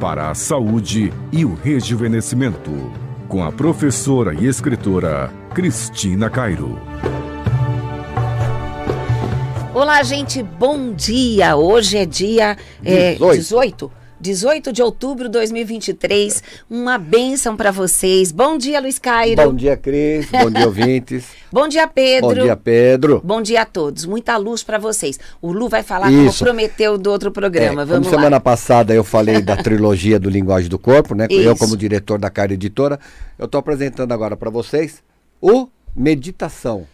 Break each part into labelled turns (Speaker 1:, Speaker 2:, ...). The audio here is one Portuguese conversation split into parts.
Speaker 1: para a saúde e o rejuvenescimento, com a professora e escritora Cristina Cairo.
Speaker 2: Olá, gente, bom dia! Hoje é dia é, 18 18 de outubro de 2023. Uma benção para vocês. Bom dia, Luiz Cairo. Bom dia,
Speaker 1: Cris. Bom dia, ouvintes.
Speaker 2: Bom dia, Pedro. Bom dia,
Speaker 1: Pedro.
Speaker 2: Bom dia a todos. Muita luz para vocês. O Lu vai falar Isso. como prometeu do outro programa. É, Vamos como lá. semana
Speaker 1: passada eu falei da trilogia do Linguagem do Corpo, né? Isso. Eu, como diretor da cara Editora, eu estou apresentando agora para vocês o Meditação.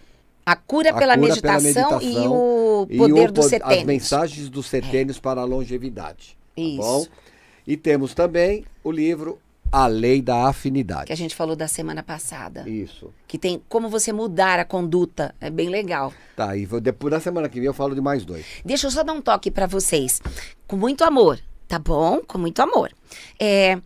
Speaker 2: A cura, a pela, cura meditação pela, meditação e o poder e o, dos setênios. As
Speaker 1: mensagens dos setênios é. para a longevidade.
Speaker 2: Isso. Tá bom? E temos também o livro A Lei da Afinidade. Que a gente falou da semana passada. Isso. Que tem como você mudar a conduta. É bem legal. Tá, e vou, depois, na semana que vem eu falo de mais dois. Deixa eu só dar um toque para vocês. Com muito amor, tá bom? Com muito amor. É,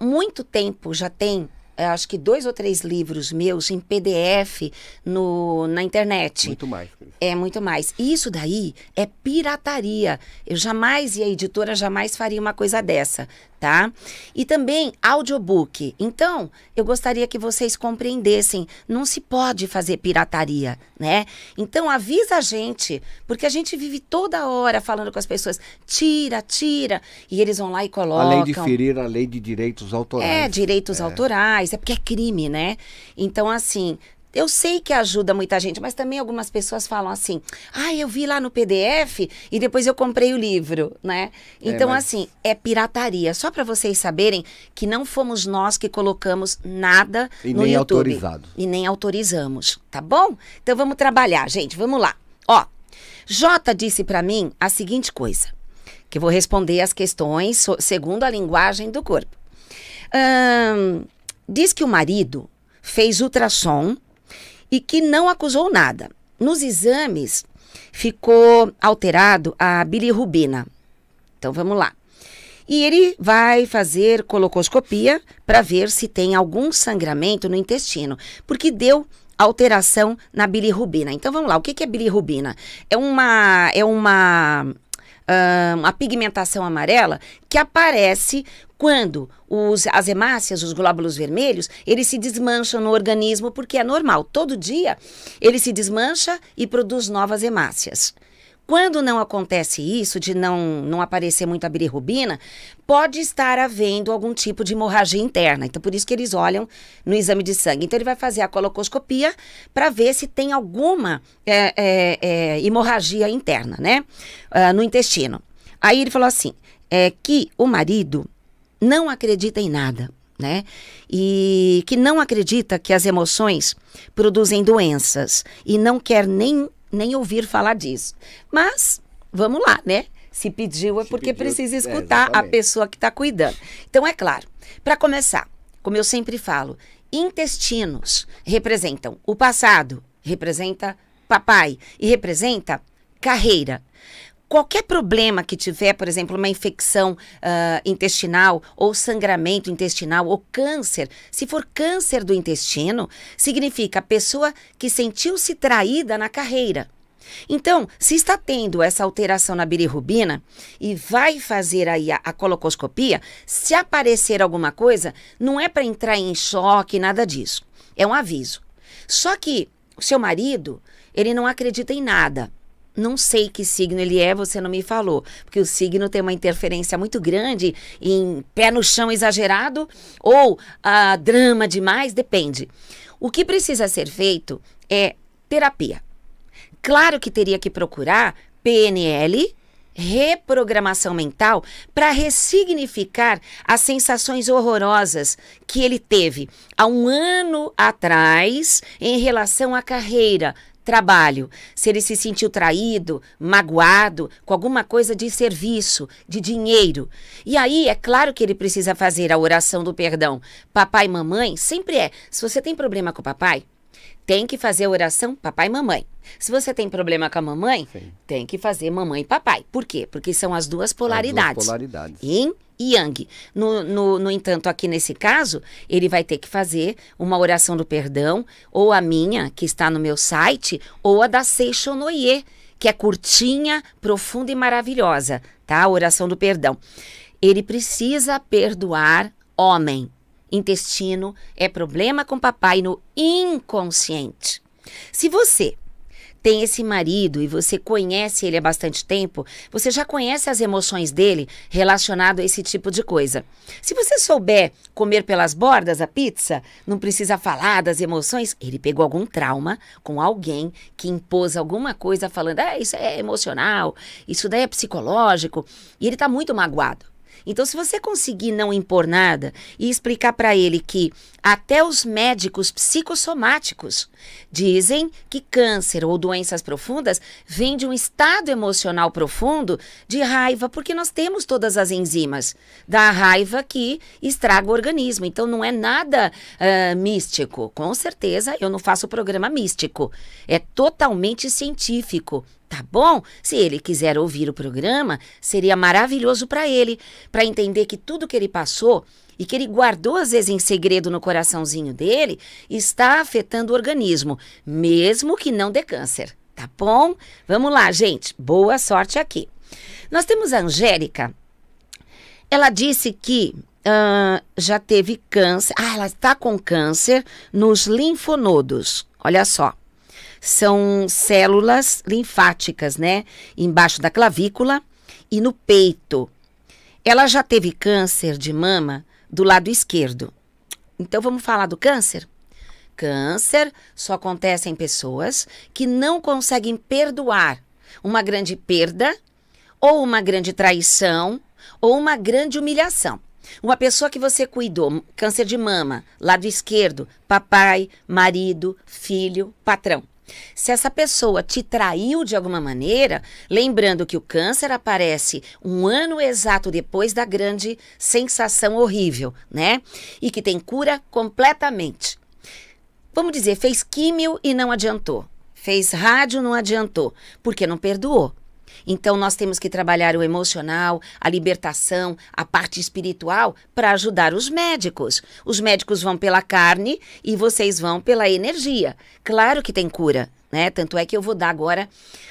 Speaker 2: muito tempo já tem é, acho que dois ou três livros meus em PDF no, na internet. Muito mais. É, muito mais. E isso daí é pirataria. Eu jamais, e a editora jamais faria uma coisa dessa, tá? E também audiobook. Então, eu gostaria que vocês compreendessem, não se pode fazer pirataria, né? Então, avisa a gente, porque a gente vive toda hora falando com as pessoas, tira, tira, e eles vão lá e colocam... Além de ferir
Speaker 1: a lei de direitos autorais. É, direitos é. autorais
Speaker 2: mas é porque é crime, né? Então, assim, eu sei que ajuda muita gente, mas também algumas pessoas falam assim: ah, eu vi lá no PDF e depois eu comprei o livro, né? É, então, é, mas... assim, é pirataria. Só para vocês saberem que não fomos nós que colocamos nada e no nem YouTube. autorizado. E nem autorizamos, tá bom? Então vamos trabalhar, gente, vamos lá. Ó, Jota disse para mim a seguinte coisa, que eu vou responder as questões segundo a linguagem do corpo. Hum, Diz que o marido fez ultrassom e que não acusou nada. Nos exames ficou alterado a bilirrubina. Então vamos lá. E ele vai fazer colocoscopia para ver se tem algum sangramento no intestino, porque deu alteração na bilirrubina. Então vamos lá, o que é bilirrubina? É uma é uma a pigmentação amarela que aparece quando os, as hemácias, os glóbulos vermelhos, eles se desmancham no organismo, porque é normal. Todo dia ele se desmancha e produz novas hemácias. Quando não acontece isso, de não, não aparecer muita bilirrubina, pode estar havendo algum tipo de hemorragia interna. Então, por isso que eles olham no exame de sangue. Então, ele vai fazer a colocoscopia para ver se tem alguma é, é, é, hemorragia interna, né? Uh, no intestino. Aí ele falou assim: é que o marido não acredita em nada, né? E que não acredita que as emoções produzem doenças e não quer nem nem ouvir falar disso. Mas vamos lá, né? Se pediu é Se porque pediu, precisa é, escutar é, a pessoa que está cuidando. Então, é claro, para começar, como eu sempre falo, intestinos representam o passado, representa papai e representa carreira qualquer problema que tiver, por exemplo, uma infecção uh, intestinal ou sangramento intestinal ou câncer, se for câncer do intestino, significa a pessoa que sentiu-se traída na carreira. Então, se está tendo essa alteração na bilirrubina e vai fazer aí a, a colocoscopia, se aparecer alguma coisa, não é para entrar em choque, nada disso. É um aviso. Só que o seu marido, ele não acredita em nada não sei que signo ele é, você não me falou. Porque o signo tem uma interferência muito grande em pé no chão exagerado ou a ah, drama demais, depende. O que precisa ser feito é terapia. Claro que teria que procurar PNL, reprogramação mental para ressignificar as sensações horrorosas que ele teve há um ano atrás em relação à carreira, trabalho, se ele se sentiu traído, magoado, com alguma coisa de serviço, de dinheiro. E aí é claro que ele precisa fazer a oração do perdão. Papai e mamãe sempre é. Se você tem problema com o papai, tem que fazer a oração papai e mamãe. Se você tem problema com a mamãe, Sim. tem que fazer mamãe e papai. Por quê? Porque são as duas polaridades. As duas polaridades. Yin e Yang. No, no, no entanto, aqui nesse caso, ele vai ter que fazer uma oração do perdão, ou a minha, que está no meu site, ou a da Seixonoye, que é curtinha, profunda e maravilhosa, tá? A oração do perdão. Ele precisa perdoar homem intestino é problema com papai no inconsciente. Se você tem esse marido e você conhece ele há bastante tempo, você já conhece as emoções dele relacionado a esse tipo de coisa. Se você souber comer pelas bordas a pizza, não precisa falar das emoções, ele pegou algum trauma com alguém que impôs alguma coisa falando: "Ah, isso é emocional, isso daí é psicológico", e ele está muito magoado. Então, se você conseguir não impor nada e explicar para ele que até os médicos psicossomáticos dizem que câncer ou doenças profundas vem de um estado emocional profundo de raiva, porque nós temos todas as enzimas da raiva que estraga o organismo. Então, não é nada uh, místico. Com certeza, eu não faço programa místico. É totalmente científico. Tá bom? Se ele quiser ouvir o programa, seria maravilhoso para ele, para entender que tudo que ele passou e que ele guardou às vezes em segredo no coraçãozinho dele está afetando o organismo, mesmo que não dê câncer. Tá bom? Vamos lá, gente. Boa sorte aqui. Nós temos a Angélica. Ela disse que uh, já teve câncer. Ah, ela está com câncer nos linfonodos. Olha só são células linfáticas, né? Embaixo da clavícula e no peito. Ela já teve câncer de mama do lado esquerdo. Então vamos falar do câncer? Câncer só acontece em pessoas que não conseguem perdoar uma grande perda, ou uma grande traição, ou uma grande humilhação. Uma pessoa que você cuidou, câncer de mama, lado esquerdo, papai, marido, filho, patrão. Se essa pessoa te traiu de alguma maneira, lembrando que o câncer aparece um ano exato depois da grande sensação horrível, né? E que tem cura completamente. Vamos dizer, fez químio e não adiantou. Fez rádio, não adiantou, porque não perdoou. Então nós temos que trabalhar o emocional, a libertação, a parte espiritual para ajudar os médicos. Os médicos vão pela carne e vocês vão pela energia. Claro que tem cura. Né? Tanto é que eu vou dar agora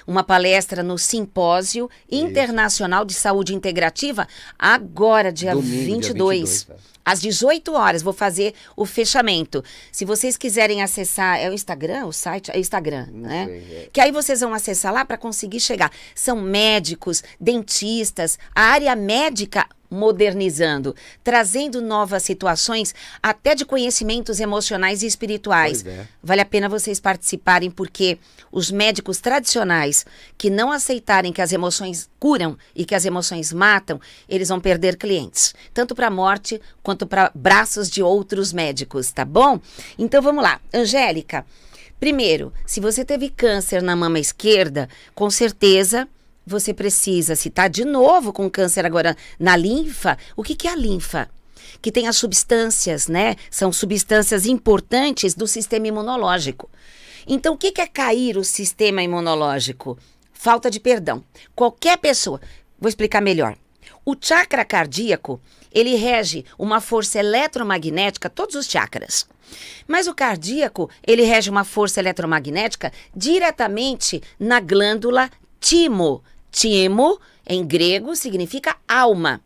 Speaker 2: uma palestra no Simpósio Isso. Internacional de Saúde Integrativa, agora, dia Domingo, 22. Dia 22 às 18 horas vou fazer o fechamento. Se vocês quiserem acessar, é o Instagram, o site, é o Instagram, Não né? Sei, é. Que aí vocês vão acessar lá para conseguir chegar. São médicos, dentistas, a área médica modernizando, trazendo novas situações, até de conhecimentos emocionais e espirituais. É. Vale a pena vocês participarem, porque os médicos tradicionais que não aceitarem que as emoções curam e que as emoções matam, eles vão perder clientes, tanto para a morte quanto para braços de outros médicos, tá bom? Então vamos lá. Angélica, primeiro, se você teve câncer na mama esquerda, com certeza você precisa, se está de novo com câncer agora na linfa, o que, que é a linfa? Que tem as substâncias, né? São substâncias importantes do sistema imunológico. Então, o que, que é cair o sistema imunológico? Falta de perdão. Qualquer pessoa. Vou explicar melhor. O chakra cardíaco, ele rege uma força eletromagnética, todos os chakras. Mas o cardíaco, ele rege uma força eletromagnética diretamente na glândula timo, Timo, em grego, significa alma.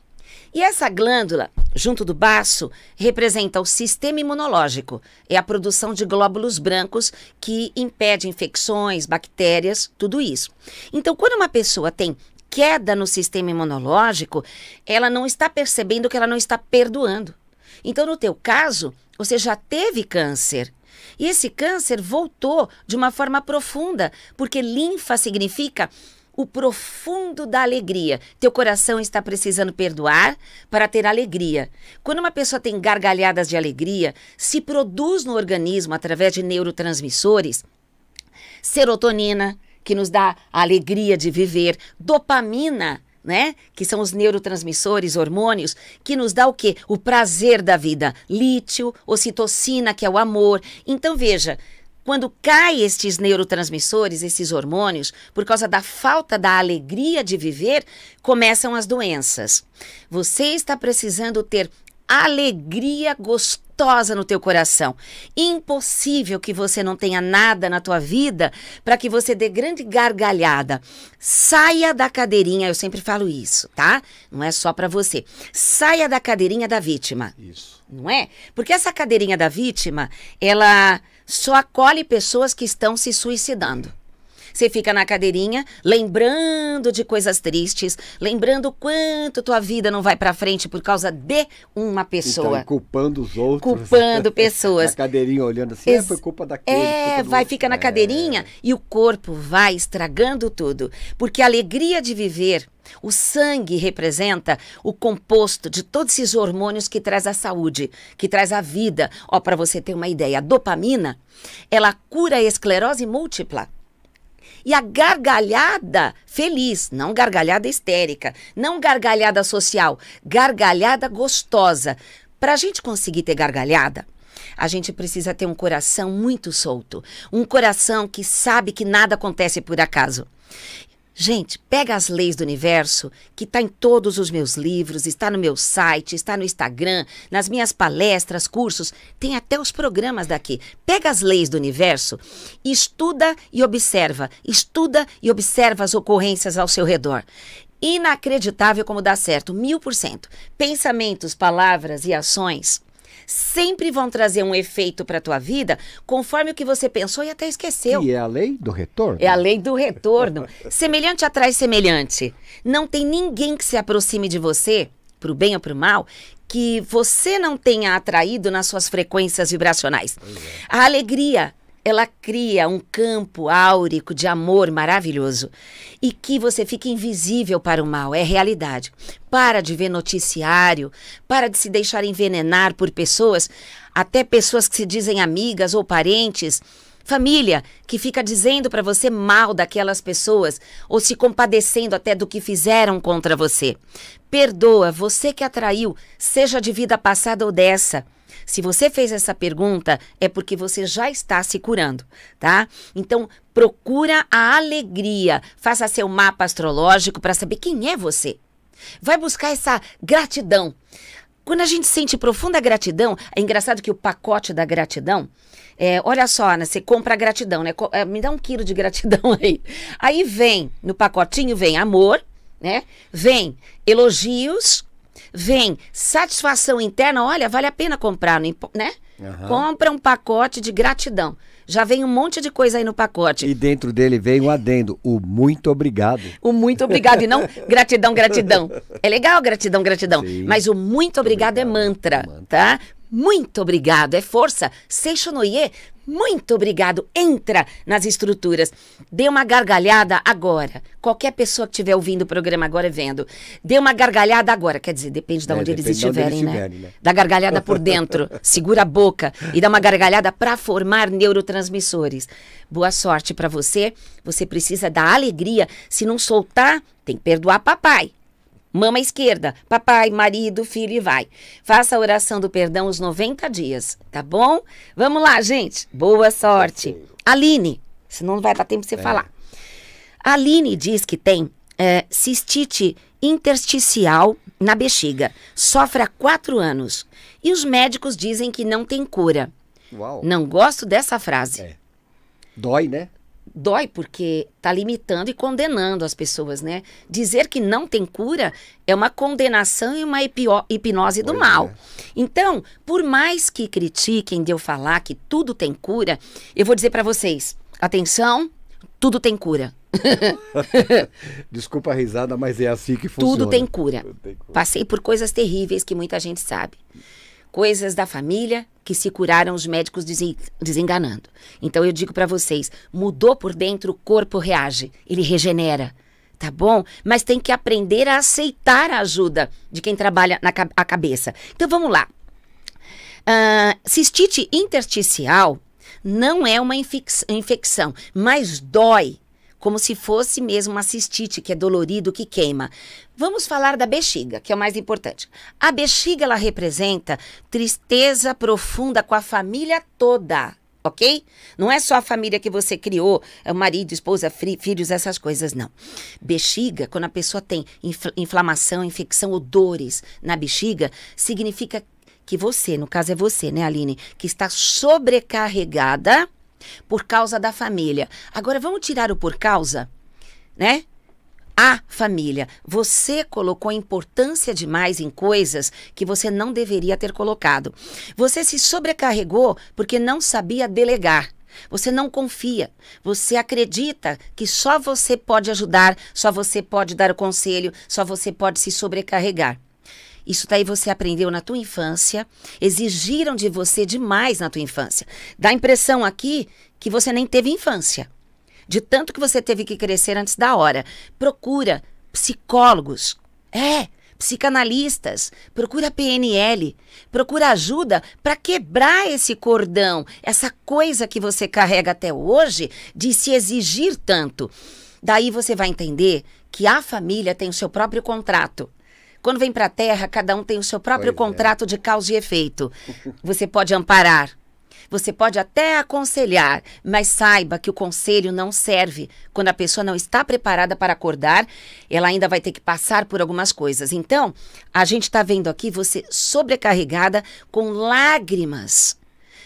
Speaker 2: E essa glândula, junto do baço, representa o sistema imunológico. É a produção de glóbulos brancos que impede infecções, bactérias, tudo isso. Então, quando uma pessoa tem queda no sistema imunológico, ela não está percebendo que ela não está perdoando. Então, no teu caso, você já teve câncer. E esse câncer voltou de uma forma profunda, porque linfa significa o profundo da alegria. Teu coração está precisando perdoar para ter alegria. Quando uma pessoa tem gargalhadas de alegria, se produz no organismo através de neurotransmissores serotonina, que nos dá a alegria de viver, dopamina, né? Que são os neurotransmissores, hormônios, que nos dá o quê? O prazer da vida. Lítio, ocitocina, que é o amor. Então veja, quando caem estes neurotransmissores, esses hormônios, por causa da falta da alegria de viver, começam as doenças. Você está precisando ter alegria gostosa no teu coração. Impossível que você não tenha nada na tua vida para que você dê grande gargalhada. Saia da cadeirinha, eu sempre falo isso, tá? Não é só para você. Saia da cadeirinha da vítima. Isso. Não é? Porque essa cadeirinha da vítima, ela só acolhe pessoas que estão se suicidando. Você fica na cadeirinha, lembrando de coisas tristes, lembrando quanto tua vida não vai para frente por causa de uma tá pessoa. Então,
Speaker 1: culpando os outros. Culpando pessoas. na cadeirinha olhando assim, é, foi culpa
Speaker 2: daquele. É, culpa vai, fica na é. cadeirinha é. e o corpo vai estragando tudo. Porque a alegria de viver o sangue representa o composto de todos esses hormônios que traz a saúde, que traz a vida. Ó, para você ter uma ideia, a dopamina, ela cura a esclerose múltipla. E a gargalhada feliz, não gargalhada histérica, não gargalhada social, gargalhada gostosa. Para a gente conseguir ter gargalhada, a gente precisa ter um coração muito solto, um coração que sabe que nada acontece por acaso. Gente, pega as leis do universo, que está em todos os meus livros, está no meu site, está no Instagram, nas minhas palestras, cursos, tem até os programas daqui. Pega as leis do universo, estuda e observa, estuda e observa as ocorrências ao seu redor. Inacreditável como dá certo, mil por cento. Pensamentos, palavras e ações sempre vão trazer um efeito para tua vida conforme o que você pensou e até esqueceu. E é a lei do retorno. É a lei do retorno. semelhante atrai semelhante. Não tem ninguém que se aproxime de você, para o bem ou para o mal, que você não tenha atraído nas suas frequências vibracionais. É. A alegria, ela cria um campo áurico de amor maravilhoso e que você fica invisível para o mal, é realidade. Para de ver noticiário, para de se deixar envenenar por pessoas, até pessoas que se dizem amigas ou parentes, família que fica dizendo para você mal daquelas pessoas ou se compadecendo até do que fizeram contra você. Perdoa você que atraiu, seja de vida passada ou dessa. Se você fez essa pergunta, é porque você já está se curando, tá? Então, procura a alegria. Faça seu mapa astrológico para saber quem é você. Vai buscar essa gratidão. Quando a gente sente profunda gratidão, é engraçado que o pacote da gratidão, é, olha só, Ana, você compra a gratidão, né? É, me dá um quilo de gratidão aí. Aí vem, no pacotinho vem amor, né? Vem elogios, vem satisfação interna, olha, vale a pena comprar, né? Uhum. Compra um pacote de gratidão. Já vem um monte de coisa aí no pacote. E dentro dele vem o um adendo, o muito obrigado. O muito obrigado, e não gratidão, gratidão. É legal gratidão, gratidão. Sim. Mas o muito obrigado, obrigado é mantra, é mantra, tá? Muito obrigado, é força. seixo Seishonoye, muito obrigado. Entra nas estruturas. Dê uma gargalhada agora. Qualquer pessoa que estiver ouvindo o programa agora vendo, dê uma gargalhada agora. Quer dizer, depende de é, onde é, eles estiverem, onde eles né? Estiverem, né? Dá gargalhada por dentro, segura a boca e dá uma gargalhada para formar neurotransmissores. Boa sorte para você. Você precisa da alegria. Se não soltar, tem que perdoar papai. Mama esquerda, papai, marido, filho e vai. Faça a oração do perdão os 90 dias, tá bom? Vamos lá, gente. Boa sorte. Aline, senão não vai dar tempo pra você é. falar. Aline diz que tem é, cistite intersticial na bexiga. Sofre há quatro anos. E os médicos dizem que não tem cura. Uau. Não gosto dessa frase. É. Dói, né? dói porque está limitando e condenando as pessoas, né? Dizer que não tem cura é uma condenação e uma hipnose do pois mal. É. Então, por mais que critiquem de eu falar que tudo tem cura, eu vou dizer para vocês, atenção, tudo tem cura.
Speaker 1: Desculpa a risada, mas é assim que funciona. Tudo tem
Speaker 2: cura. Passei por coisas terríveis que muita gente sabe coisas da família que se curaram os médicos desenganando. Então eu digo para vocês, mudou por dentro, o corpo reage, ele regenera, tá bom? Mas tem que aprender a aceitar a ajuda de quem trabalha na a cabeça. Então vamos lá. Uh, cistite intersticial não é uma infecção, mas dói como se fosse mesmo uma cistite, que é dolorido, que queima. Vamos falar da bexiga, que é o mais importante. A bexiga, ela representa tristeza profunda com a família toda ok? Não é só a família que você criou, é o marido, esposa, filhos, essas coisas, não. Bexiga, quando a pessoa tem infl inflamação, infecção ou dores na bexiga, significa que você, no caso é você, né, Aline, que está sobrecarregada por causa da família. Agora vamos tirar o por causa, né? A família. Você colocou importância demais em coisas que você não deveria ter colocado. Você se sobrecarregou porque não sabia delegar. Você não confia, você acredita que só você pode ajudar, só você pode dar o conselho, só você pode se sobrecarregar. Isso daí você aprendeu na tua infância, exigiram de você demais na tua infância. Dá a impressão aqui que você nem teve infância. De tanto que você teve que crescer antes da hora. Procura psicólogos. É, psicanalistas, procura PNL, procura ajuda para quebrar esse cordão, essa coisa que você carrega até hoje de se exigir tanto. Daí você vai entender que a família tem o seu próprio contrato. Quando vem para a terra, cada um tem o seu próprio pois é. contrato é. de causa e efeito. Você pode amparar, você pode até aconselhar, mas saiba que o conselho não serve. Quando a pessoa não está preparada para acordar, ela ainda vai ter que passar por algumas coisas. Então, a gente está vendo aqui você sobrecarregada com lágrimas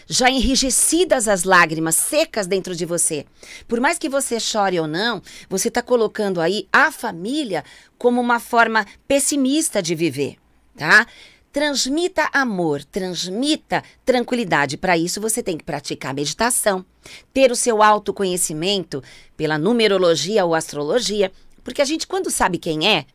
Speaker 2: já enrijecidas as lágrimas, secas dentro de você. Por mais que você chore ou não, você está colocando aí a família como uma forma pessimista de viver, tá? Transmita amor, transmita tranquilidade. Para isso, você tem que praticar meditação, ter o seu autoconhecimento pela numerologia ou astrologia, porque a gente, quando sabe quem é,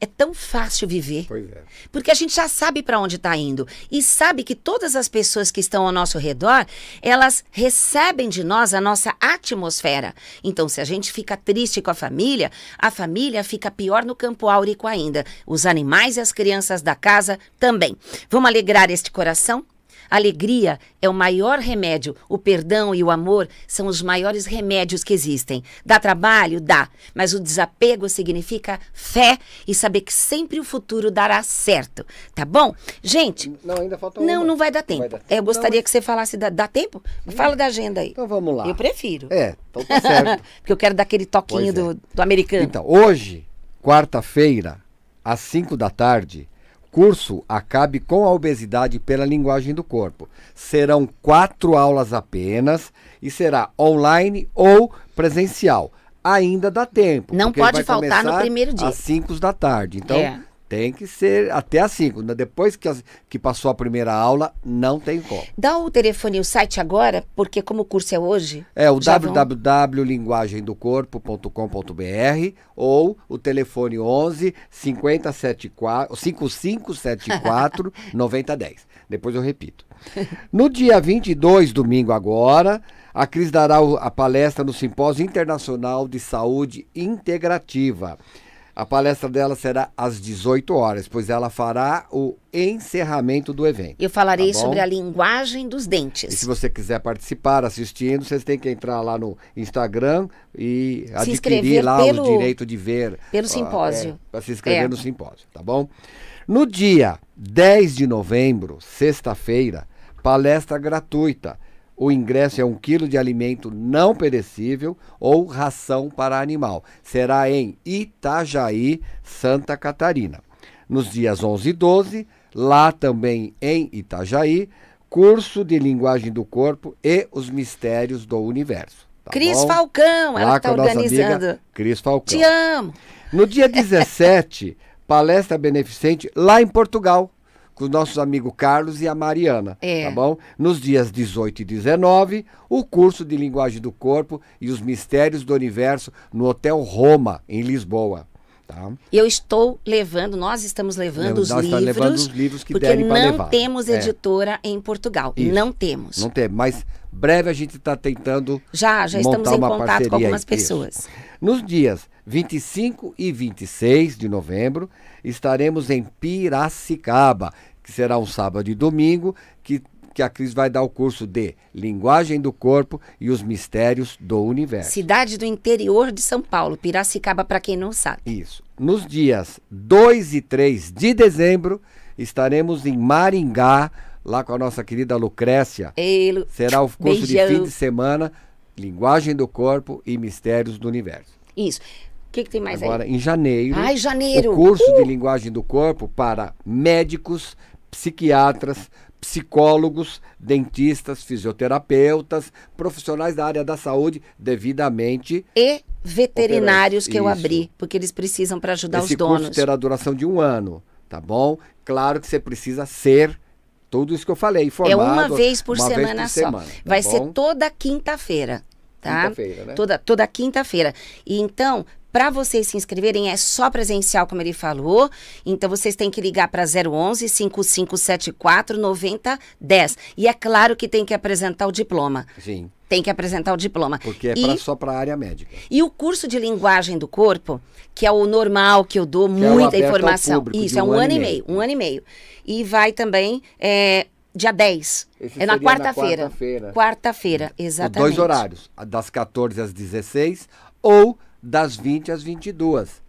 Speaker 2: é tão fácil viver. Pois é. Porque a gente já sabe para onde está indo e sabe que todas as pessoas que estão ao nosso redor, elas recebem de nós a nossa atmosfera. Então, se a gente fica triste com a família, a família fica pior no campo áurico ainda. Os animais e as crianças da casa também. Vamos alegrar este coração? Alegria é o maior remédio. O perdão e o amor são os maiores remédios que existem. Dá trabalho? Dá. Mas o desapego significa fé e saber que sempre o futuro dará certo. Tá bom? Gente. Não, ainda falta Não, uma. não vai dar tempo. Vai dar tempo. Eu gostaria não, que você falasse. Da, dá tempo? Hum. Fala da agenda aí. Então vamos lá. Eu prefiro. É, então tá certo. Porque eu quero dar aquele toquinho é. do, do americano. Então,
Speaker 1: hoje, quarta-feira, às 5 da tarde curso acabe com a obesidade pela linguagem do corpo. Serão quatro aulas apenas e será online ou presencial. Ainda dá tempo. Não pode faltar no primeiro dia. Às 5 da tarde. Então, é. Tem que ser até as 5. Depois que, as, que passou a primeira aula, não tem como.
Speaker 2: Dá o telefone e o site agora, porque como o curso é hoje.
Speaker 1: É o www.linguagemdocorpo.com.br ou o telefone 11 5074, 5574 9010. Depois eu repito. No dia 22, domingo agora, a Cris dará a palestra no Simpósio Internacional de Saúde Integrativa. A palestra dela será às 18 horas, pois ela fará o encerramento do evento. Eu
Speaker 2: falarei tá sobre a
Speaker 1: linguagem dos dentes. E se você quiser participar assistindo, vocês têm que entrar lá no Instagram e se adquirir lá pelo, o direito de ver. Pelo simpósio. É, se inscrever é. no simpósio, tá bom? No dia 10 de novembro, sexta-feira, palestra gratuita o ingresso é um quilo de alimento não perecível ou ração para animal. Será em Itajaí, Santa Catarina. Nos dias 11 e 12, lá também em Itajaí, curso de linguagem do corpo e os mistérios do universo. Tá Cris bom?
Speaker 2: Falcão, ela está organizando.
Speaker 1: Cris Falcão. Te amo. No dia 17, palestra beneficente lá em Portugal com os nossos amigos Carlos e a Mariana, tá é. tá bom? Nos dias 18 e 19, o curso de Linguagem do Corpo e os Mistérios do Universo no Hotel Roma, em Lisboa. Tá.
Speaker 2: Eu estou levando, nós estamos levando, os, tá livros, levando os livros que porque não levar. temos é. editora é. em Portugal, Isso. não temos. Não
Speaker 1: tem, mas breve a gente está tentando. Já, já estamos em contato com algumas pessoas. Isso. Nos dias 25 e 26 de novembro, estaremos em Piracicaba, que será um sábado e domingo, que que a Cris vai dar o curso de Linguagem do Corpo e os Mistérios do Universo.
Speaker 2: Cidade do interior de São Paulo, Piracicaba, para quem não sabe.
Speaker 1: Isso. Nos dias 2 e 3 de dezembro, estaremos em Maringá lá com a nossa querida Lucrécia.
Speaker 2: Ele Será o curso beijão. de fim de
Speaker 1: semana, Linguagem do Corpo e Mistérios do Universo.
Speaker 2: Isso. O que, que tem mais Agora, aí?
Speaker 1: Agora, em janeiro, Ai, janeiro, o curso uh! de Linguagem do Corpo para médicos, psiquiatras, psicólogos, dentistas, fisioterapeutas, profissionais da área da saúde, devidamente.
Speaker 2: E veterinários que eu abri, porque eles precisam para ajudar Esse os donos. Esse curso terá
Speaker 1: duração de um ano, tá bom? Claro que você precisa ser tudo isso que eu falei, formado. É uma vez por uma semana vez por só. tá Vai bom? ser
Speaker 2: toda quinta-feira.
Speaker 1: Tá? Quinta-feira, né? Toda,
Speaker 2: toda quinta-feira. E então, para vocês se inscreverem é só presencial, como ele falou. Então vocês têm que ligar para 011 5574 9010. E é claro que tem que apresentar o diploma. Sim. Tem que apresentar o diploma. Porque é e, só para a área médica. E o curso de linguagem do corpo, que é o normal que eu dou que é muita é informação. Isso, é um, um ano, e meio. meio. Um ano e meio. E vai também é, dia 10. Esse é na quarta-feira. Quarta-feira, exatamente. dois horários,
Speaker 1: das 14 às 16 ou das 20 às 22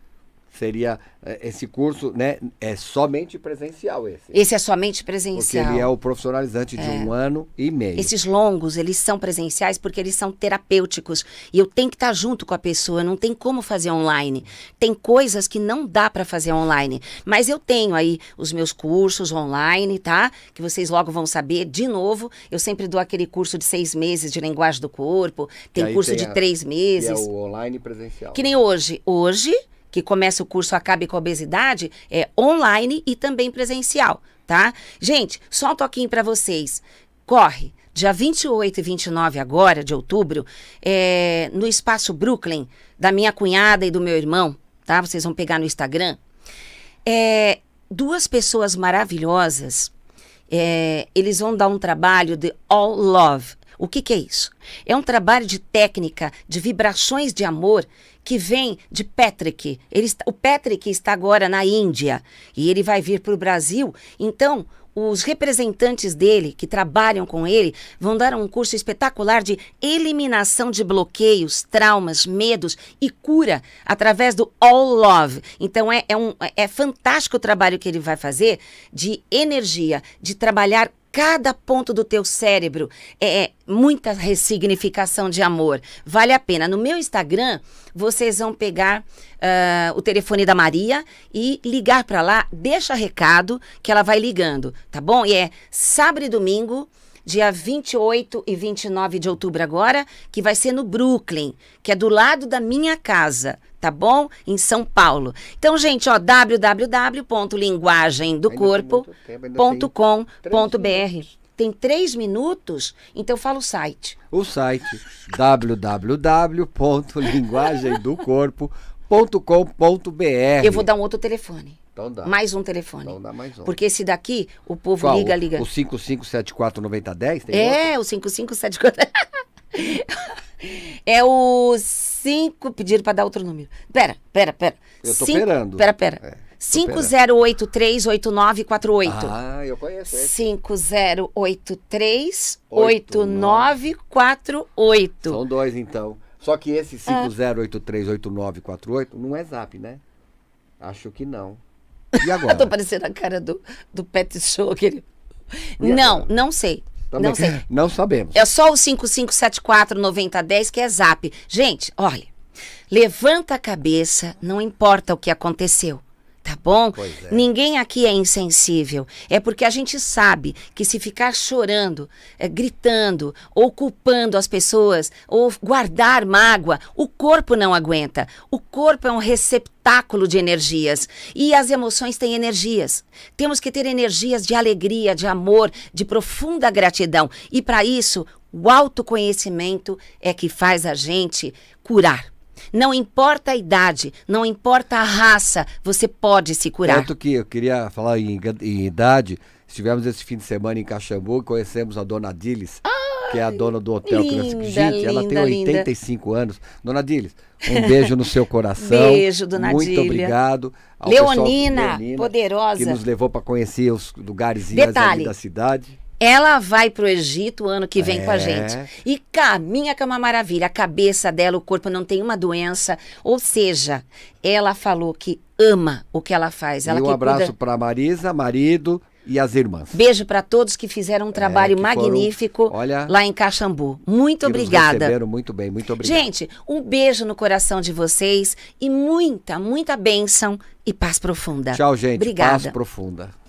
Speaker 1: seria eh, esse curso, né? É somente
Speaker 2: presencial esse. Esse é somente presencial. Porque ele é o
Speaker 1: profissionalizante é. de um ano e meio. Esses
Speaker 2: longos, eles são presenciais porque eles são terapêuticos e eu tenho que estar junto com a pessoa, não tem como fazer online. Tem coisas que não dá para fazer online, mas eu tenho aí os meus cursos online, tá? Que vocês logo vão saber. De novo, eu sempre dou aquele curso de seis meses de linguagem do corpo, tem curso tem de a, três é meses. é o
Speaker 1: online presencial. Que nem
Speaker 2: hoje. Hoje que começa o curso Acabe com a Obesidade, é online e também presencial, tá? Gente, só um toquinho para vocês. Corre! Dia 28 e 29 agora de outubro, é, no Espaço Brooklyn, da minha cunhada e do meu irmão, tá? Vocês vão pegar no Instagram. É, duas pessoas maravilhosas, é, eles vão dar um trabalho de All Love. O que, que é isso? É um trabalho de técnica, de vibrações de amor que vem de Patrick. Ele, o Patrick está agora na Índia e ele vai vir para o Brasil. Então, os representantes dele, que trabalham com ele, vão dar um curso espetacular de eliminação de bloqueios, traumas, medos e cura através do All Love. Então é, é um, é fantástico o trabalho que ele vai fazer de energia, de trabalhar cada ponto do teu cérebro é, é muita ressignificação de amor. Vale a pena. No meu Instagram, vocês vão pegar uh, o telefone da Maria e ligar para lá, deixa recado que ela vai ligando, tá bom? E é sábado e domingo, dia 28 e 29 de outubro agora, que vai ser no Brooklyn, que é do lado da minha casa, tá bom? Em São Paulo. Então, gente, ó, www.linguagemdocorpo.com.br. Tem três minutos, então fala o site. O
Speaker 1: site www.linguagemdocorpo.com.br. Eu vou dar
Speaker 2: um outro telefone.
Speaker 1: Então dá. Mais
Speaker 2: um telefone. Então dá mais um. Porque esse daqui, o povo Qual? liga, liga. O
Speaker 1: 55749010? É,
Speaker 2: outro? o 5574. É o 5. Pediram para dar outro número. Pera, pera, pera. Eu tô cinco, esperando. Pera, pera. É. 50838948. Ah, eu conheço. É. 50838948.
Speaker 1: São dois, então. Só que esse 50838948 ah. não é zap, né? Acho que não. E agora? eu tô
Speaker 2: parecendo a cara do, do pet show, querido. não, agora? não sei. Também. Tá não sei.
Speaker 1: Não sabemos.
Speaker 2: É só o 5574-9010 que é zap. Gente, olha, levanta a cabeça, não importa o que aconteceu. Tá bom? É. Ninguém aqui é insensível. É porque a gente sabe que se ficar chorando, é, gritando, ou culpando as pessoas, ou guardar mágoa, o corpo não aguenta. O corpo é um receptáculo de energias. E as emoções têm energias. Temos que ter energias de alegria, de amor, de profunda gratidão. E para isso, o autoconhecimento é que faz a gente curar. Não importa a idade, não importa a raça, você pode se curar. Tanto
Speaker 1: que eu queria falar em, em idade, estivemos esse fim de semana em Caxambu e conhecemos a dona Diles. que é a dona do hotel linda, que Gente, linda, ela tem 85 linda. anos. Dona Diles, um beijo no seu coração. beijo, dona Muito obrigado. Leonina, Leonina,
Speaker 2: poderosa. Que nos
Speaker 1: levou para conhecer os lugares da cidade.
Speaker 2: Ela vai pro Egito ano que vem é. com a é. gente. E caminha com é uma maravilha. A cabeça dela, o corpo não tem uma doença. Ou seja, ela falou que ama o que ela faz. Ela e um abraço
Speaker 1: para cuida... Marisa, marido, e as
Speaker 2: irmãs. Beijo para todos que fizeram um é, trabalho é, magnífico foram, olha, lá em Caxambu. Muito obrigada. receberam muito bem, muito obrigada. Gente, um beijo no coração de vocês e muita, muita bênção e paz profunda. Tchau, gente. Obrigada. Paz profunda.